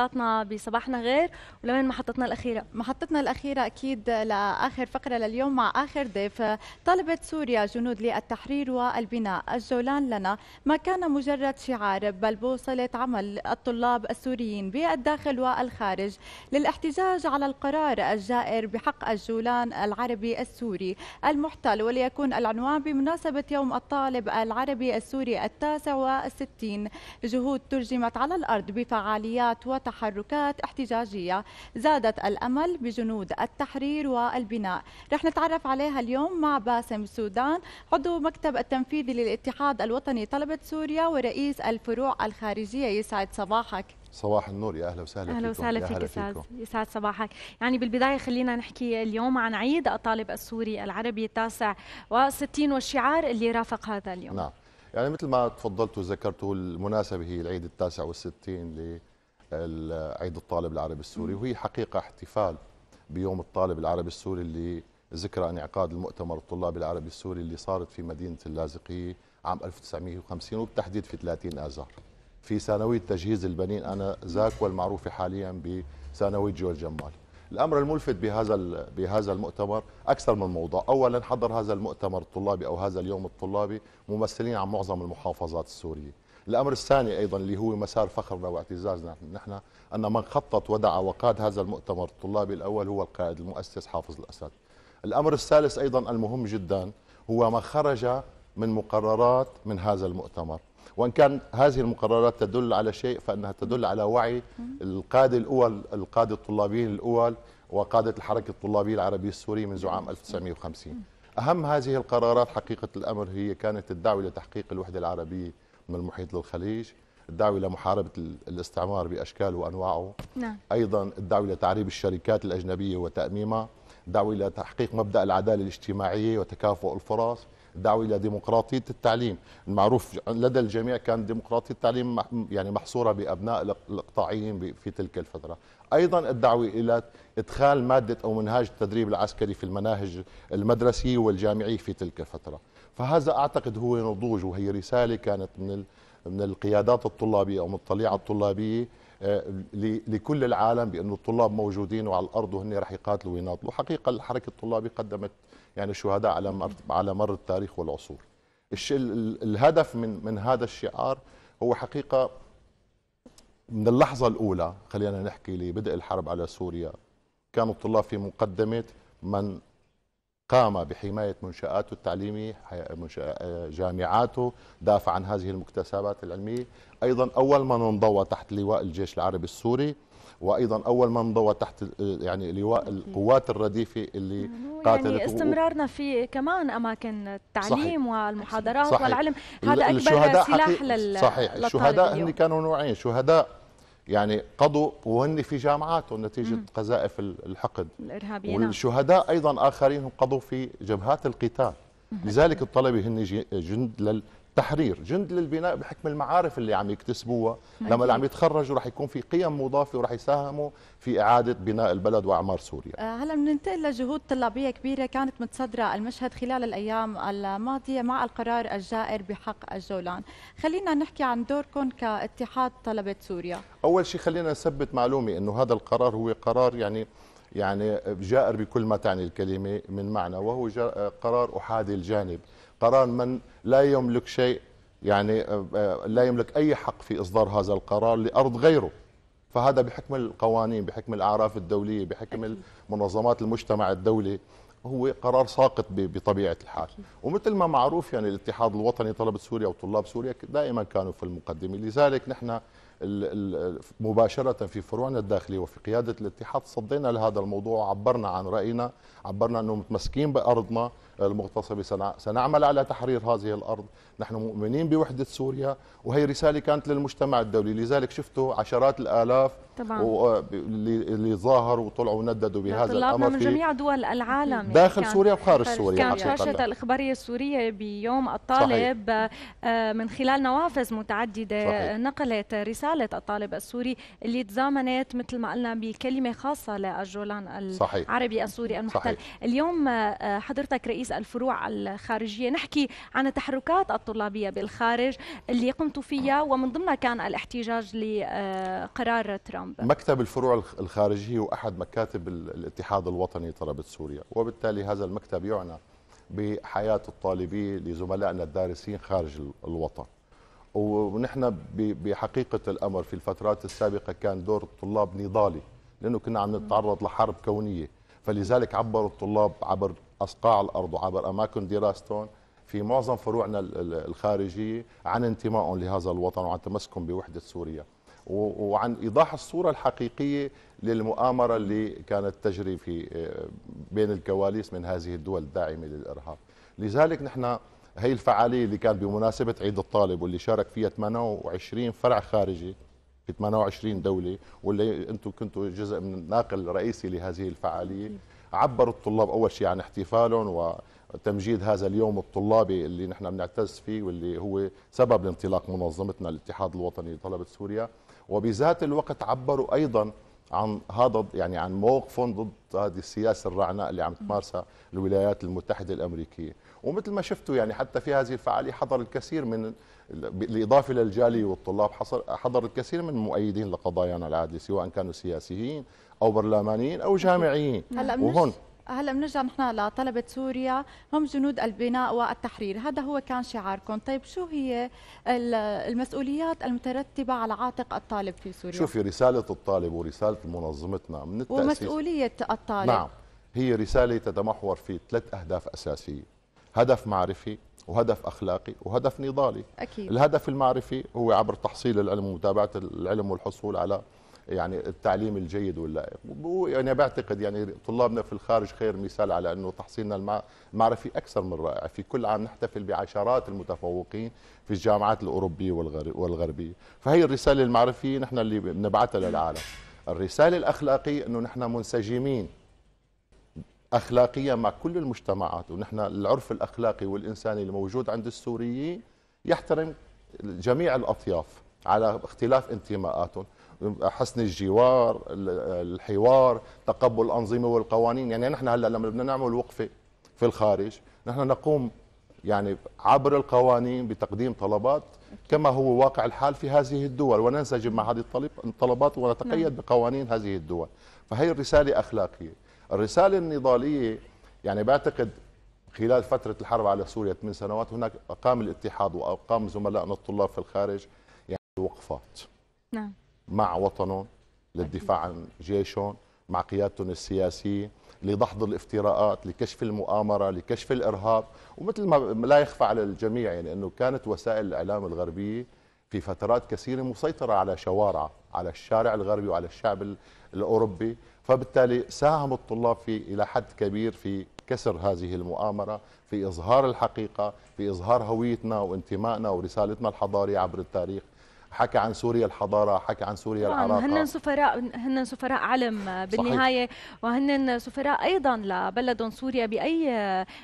محطاتنا بصباحنا غير ولوين محطتنا الأخيرة محطتنا الأخيرة أكيد لآخر فقرة لليوم مع آخر ضيف طلبت سوريا جنود للتحرير والبناء الجولان لنا ما كان مجرد شعار بل بوصلة عمل الطلاب السوريين بالداخل والخارج للاحتجاج على القرار الجائر بحق الجولان العربي السوري المحتل وليكون العنوان بمناسبة يوم الطالب العربي السوري التاسع والستين جهود ترجمت على الأرض بفعاليات وت وتحركات احتجاجية زادت الأمل بجنود التحرير والبناء رح نتعرف عليها اليوم مع باسم سودان عضو مكتب التنفيذي للاتحاد الوطني طلبة سوريا ورئيس الفروع الخارجية يسعد صباحك صباح النور يا اهلا وسهلا اهلا وسهلا فيك استاذ يسعد صباحك يعني بالبدايه خلينا نحكي اليوم عن عيد الطالب السوري العربي التاسع وستين والشعار اللي رافق هذا اليوم نعم يعني مثل ما تفضلت وذكرتوا المناسبة هي العيد التاسع والستين عيد الطالب العربي السوري وهي حقيقة احتفال بيوم الطالب العربي السوري اللي ذكرى انعقاد المؤتمر الطلابي العربي السوري اللي صارت في مدينة اللاذقية عام 1950 وبالتحديد في 30 آذار في ثانوية تجهيز البنين أنا ذاك والمعروفة حاليا بثانوية جول جمال الأمر الملفت بهذا بهذا المؤتمر أكثر من موضوع أولا حضر هذا المؤتمر الطلابي أو هذا اليوم الطلابي ممثلين عن معظم المحافظات السورية الأمر الثاني أيضا اللي هو مسار فخرنا واعتزازنا نحن أن من خطط ودعا وقاد هذا المؤتمر الطلابي الأول هو القائد المؤسس حافظ الأسد الأمر الثالث أيضا المهم جدا هو ما خرج من مقررات من هذا المؤتمر وان كان هذه المقررات تدل على شيء فانها تدل على وعي القاده الاول القاده الطلابيين الاول وقاده الحركه الطلابيه العربيه السوريه منذ عام 1950 اهم هذه القرارات حقيقه الامر هي كانت الدعوه لتحقيق الوحده العربيه من المحيط للخليج الدعوة لمحاربة الاستعمار بأشكاله وأنواعه نعم. أيضا الدعوة لتعريب الشركات الأجنبية وتأميمها الدعوة إلى تحقيق مبدأ العدالة الاجتماعية وتكافؤ الفرص الدعوة إلى ديمقراطية التعليم المعروف لدى الجميع كان ديمقراطية التعليم يعني محصورة بأبناء الإقطاعيين في تلك الفترة أيضا الدعوة إلى إدخال مادة أو منهاج التدريب العسكري في المناهج المدرسية والجامعية في تلك الفترة فهذا اعتقد هو نضوج وهي رساله كانت من من القيادات الطلابيه او من الطليعه الطلابيه آه، لكل العالم بانه الطلاب موجودين وعلى الارض وهن رح يقاتلوا ويناضلوا، حقيقه الحركه الطلابيه قدمت يعني شهداء على على مر التاريخ والعصور. الهدف من من هذا الشعار هو حقيقه من اللحظه الاولى خلينا نحكي لبدء الحرب على سوريا كانوا الطلاب في مقدمه من قام بحماية منشآته التعليمية آه، جامعاته دافع عن هذه المكتسبات العلمية أيضا أول من انضوى تحت لواء الجيش العربي السوري وايضا اول من انضوى تحت آه، يعني لواء القوات الرديفه اللي قاتلت يعني استمرارنا في كمان اماكن التعليم صحيح والمحاضرات صحيح والعلم هذا اكبر سلاح لل صحيح الشهداء هن كانوا نوعين شهداء يعني قضوا وهن في جامعاتهم نتيجه مم. قذائف الحقد الارهابيين والشهداء ايضا اخرين هم قضوا في جبهات القتال لذلك الطلبه هن جند تحرير جند للبناء بحكم المعارف اللي عم يكتسبوها لما اللي عم يتخرجوا رح يكون في قيم مضافه ورح يساهموا في اعاده بناء البلد واعمار سوريا آه، هلا بننتقل لجهود طلابيه كبيره كانت متصدره المشهد خلال الايام الماضيه مع القرار الجائر بحق الجولان خلينا نحكي عن دوركم كاتحاد طلبه سوريا اول شيء خلينا نثبت معلومه انه هذا القرار هو قرار يعني يعني جائر بكل ما تعني الكلمه من معنى وهو قرار احادي الجانب قرار من لا يملك شيء يعني آه، آه، لا يملك أي حق في إصدار هذا القرار لأرض غيره فهذا بحكم القوانين بحكم الأعراف الدولية بحكم منظمات المجتمع الدولي هو قرار ساقط بطبيعة الحال ومثل ما معروف يعني الاتحاد الوطني طلبة سوريا وطلاب سوريا دائما كانوا في المقدمة لذلك نحن مباشرة في فروعنا الداخلية وفي قيادة الاتحاد صدينا لهذا الموضوع وعبرنا عن رأينا عبرنا أنه متمسكين بأرضنا المغتصبة سنعمل على تحرير هذه الأرض نحن مؤمنين بوحدة سوريا وهي رسالة كانت للمجتمع الدولي لذلك شفتوا عشرات الآلاف طبعا اللي ظاهروا وطلعوا ونددوا بهذا الأمر من جميع دول العالم داخل يعني سوريا وخارج سوريا كانت شاشة الإخبارية السورية بيوم الطالب صحيح. آه، من خلال نوافذ متعددة صحيح. نقلت رسالة حالة الطالب السوري اللي تزامنت مثل ما قلنا بكلمة خاصة للجولان العربي السوري المحتل صحيح. اليوم آه، حضرتك رئيس الفروع الخارجية نحكي عن التحركات الطلابية بالخارج اللي قمتوا فيها ومن ضمنها كان الاحتجاج لقرار آه، ترامب مكتب الفروع الخارجية هو أحد مكاتب الاتحاد الوطني طلبة سوريا وبالتالي هذا المكتب يعنى بحياة الطالبين لزملائنا الدارسين خارج الوطن ونحن بحقيقه الامر في الفترات السابقه كان دور الطلاب نضالي لانه كنا عم نتعرض لحرب كونيه فلذلك عبر الطلاب عبر اصقاع الارض وعبر اماكن دراستهم في معظم فروعنا الخارجيه عن انتمائهم لهذا الوطن وعن تمسكهم بوحده سوريا وعن ايضاح الصوره الحقيقيه للمؤامره اللي كانت تجري في آه، بين الكواليس من هذه الدول الداعمه للارهاب لذلك نحن هي الفعاليه اللي كانت بمناسبه عيد الطالب واللي شارك فيها 28 فرع خارجي في 28 دوله واللي انتم كنتوا جزء من الناقل الرئيسي لهذه الفعاليه عبروا الطلاب اول شيء عن احتفالهم وتمجيد هذا اليوم الطلابي اللي نحن بنعتز فيه واللي هو سبب لانطلاق منظمتنا الاتحاد الوطني لطلبه سوريا وبذات الوقت عبروا ايضا عن هذا يعني عن موقفهم ضد هذه السياسه الرعناء اللي عم تمارسها الولايات المتحده الامريكيه ومثل ما شفتوا يعني حتى في هذه الفعاليه حضر الكثير من بالاضافه للجاليه والطلاب حضر الكثير من مؤيدين لقضايانا العادله سواء كانوا سياسيين او برلمانيين او جامعيين وهون هلا بنرجع نحن لطلبة سوريا هم جنود البناء والتحرير هذا هو كان شعاركم طيب شو هي المسؤوليات المترتبة على عاتق الطالب في سوريا شوفي رسالة الطالب ورسالة منظمتنا من التأسيس ومسؤولية الطالب نعم هي رسالة تتمحور في ثلاث أهداف أساسية هدف معرفي وهدف اخلاقي وهدف نضالي أكيد. الهدف المعرفي هو عبر تحصيل العلم ومتابعه العلم والحصول على يعني التعليم الجيد واللائق يعني بعتقد يعني طلابنا في الخارج خير مثال على انه تحصيلنا المعرفي اكثر من رائع في كل عام نحتفل بعشرات المتفوقين في الجامعات الاوروبيه والغربيه فهي الرساله المعرفيه نحن اللي بنبعثها للعالم الرساله الاخلاقيه انه نحن منسجمين أخلاقية مع كل المجتمعات ونحن العرف الأخلاقي والإنساني الموجود عند السوريين يحترم جميع الأطياف على اختلاف انتماءاتهم حسن الجوار الحوار تقبل الأنظمة والقوانين يعني نحن هلأ لما بدنا نعمل وقفة في الخارج نحن نقوم يعني عبر القوانين بتقديم طلبات كما هو واقع الحال في هذه الدول وننسجم مع هذه الطلبات ونتقيد نعم. بقوانين هذه الدول فهي الرسالة أخلاقية الرسالة النضالية يعني بعتقد خلال فترة الحرب على سوريا 8 سنوات هناك قام الاتحاد وقام زملائنا الطلاب في الخارج يعني وقفات نعم. مع وطنهم للدفاع عن جيشهم مع قيادتهم السياسية لدحض الافتراءات لكشف المؤامرة لكشف الإرهاب ومثل ما لا يخفى على الجميع يعني أنه كانت وسائل الإعلام الغربية في فترات كثيرة مسيطرة على شوارع على الشارع الغربي وعلى الشعب الأوروبي فبالتالي ساهم الطلاب في إلى حد كبير في كسر هذه المؤامرة في إظهار الحقيقة في إظهار هويتنا وانتمائنا ورسالتنا الحضارية عبر التاريخ حكى عن سوريا الحضاره حكى عن سوريا نعم، العراق هن سفراء هن سفراء علم بالنهايه وهن سفراء ايضا لبلدهم سوريا باي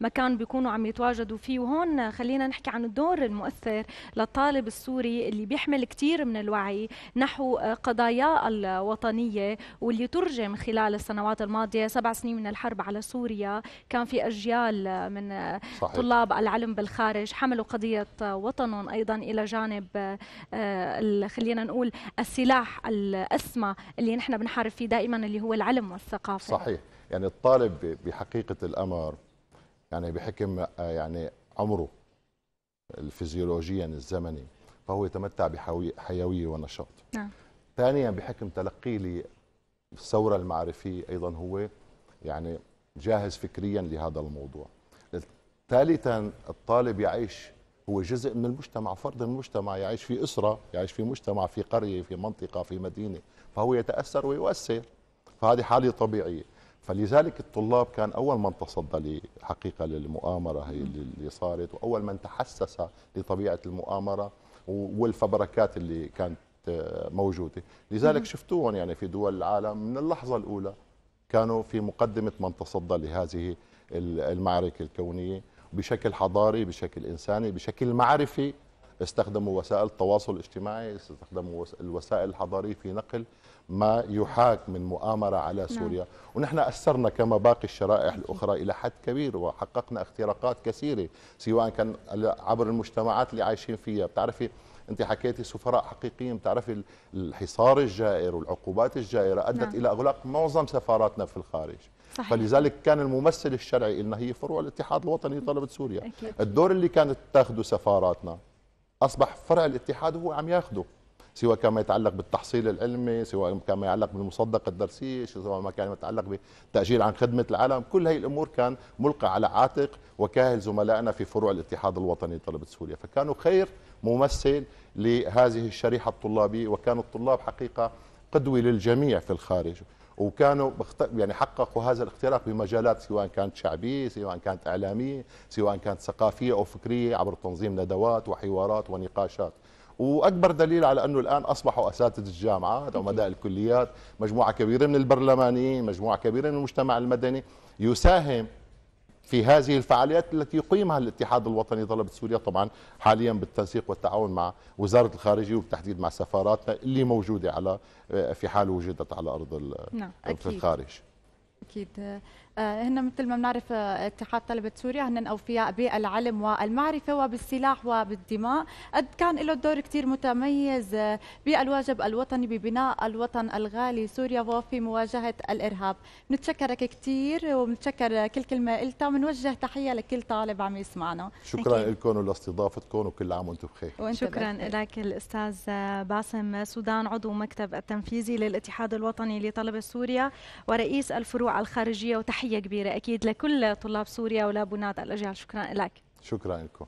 مكان بيكونوا عم يتواجدوا فيه وهون خلينا نحكي عن الدور المؤثر للطالب السوري اللي بيحمل كثير من الوعي نحو قضايا الوطنيه واللي ترجم خلال السنوات الماضيه سبع سنين من الحرب على سوريا كان في اجيال من صحيح. طلاب العلم بالخارج حملوا قضيه وطنهم ايضا الى جانب آه، خلينا نقول السلاح الاسمى اللي نحن بنحارب فيه دائما اللي هو العلم والثقافه صحيح يعني الطالب بحقيقه الامر يعني بحكم آه، يعني عمره الفيزيولوجيا الزمني فهو يتمتع بحيويه ونشاط نعم ثانيا بحكم تلقي للثوره المعرفيه ايضا هو يعني جاهز فكريا لهذا الموضوع ثالثا الطالب يعيش هو جزء من المجتمع فرد من المجتمع يعيش في أسرة يعيش في مجتمع في قرية في منطقة في مدينة فهو يتأثر ويؤثر فهذه حالة طبيعية فلذلك الطلاب كان أول من تصدى حقيقة للمؤامرة هي اللي صارت وأول من تحسس لطبيعة المؤامرة والفبركات اللي كانت آه، موجودة لذلك شفتوهم يعني في دول العالم من اللحظة الأولى كانوا في مقدمة من تصدى لهذه المعركة الكونية بشكل حضاري بشكل إنساني بشكل معرفي استخدموا وسائل التواصل الاجتماعي استخدموا الوسائل الحضارية في نقل ما يحاك من مؤامرة على نعم. سوريا نعم. ونحن أثرنا كما باقي الشرائح الأخرى إلى حد كبير وحققنا اختراقات كثيرة سواء كان عبر المجتمعات اللي عايشين فيها بتعرفي انت حكيتي سفراء حقيقيين بتعرفي الحصار الجائر والعقوبات الجائره ادت نعم. الى اغلاق معظم سفاراتنا في الخارج صحيح. فلذلك كان الممثل الشرعي لنا هي فروع الاتحاد الوطني لطلبه سوريا أكيد. الدور اللي كانت تاخده سفاراتنا اصبح فرع الاتحاد هو عم ياخده سواء كما يتعلق بالتحصيل العلمي سواء كما يتعلق بالمصدقه الدرسيه سواء ما كان يتعلق بتاجيل عن خدمه العالم كل هاي الامور كان ملقى على عاتق وكاهل زملائنا في فروع الاتحاد الوطني لطلبه سوريا فكانوا خير ممثل لهذه الشريحه الطلابيه وكان الطلاب حقيقه قدوه للجميع في الخارج وكانوا يعني حققوا هذا الاختراق بمجالات سواء كانت شعبيه سواء كانت اعلاميه سواء كانت ثقافيه او فكريه عبر تنظيم ندوات وحوارات ونقاشات واكبر دليل على انه الان اصبحوا اساتذه الجامعات عمداء الكليات مجموعه كبيره من البرلمانيين مجموعه كبيره من المجتمع المدني يساهم في هذه الفعاليات التي يقيمها الاتحاد الوطني طلبة سوريا طبعا حاليا بالتنسيق والتعاون مع وزارة الخارجية وبالتحديد مع سفاراتنا اللي موجودة على آه، في حال وجدت على أرض نعم. الخارج أكيد آه، هن مثل ما بنعرف آه، اتحاد طلبة سوريا هن أوفياء بالعلم والمعرفة وبالسلاح وبالدماء قد كان له دور كثير متميز آه، بالواجب الوطني ببناء الوطن الغالي سوريا وفي مواجهة الإرهاب نتشكرك كثير وبنتشكر كل كلمة قلتها وبنوجه تحية لكل طالب عم يسمعنا شكرا لكم ولاستضافتكم وكل عام وانتم بخير شكرا لك الأستاذ باسم سودان عضو مكتب التنفيذي للاتحاد الوطني لطلبة سوريا ورئيس الفروع الخارجية وتحية تحيه كبيره اكيد لكل طلاب سوريا ولبنات الاجيال شكرا لك شكرا لكم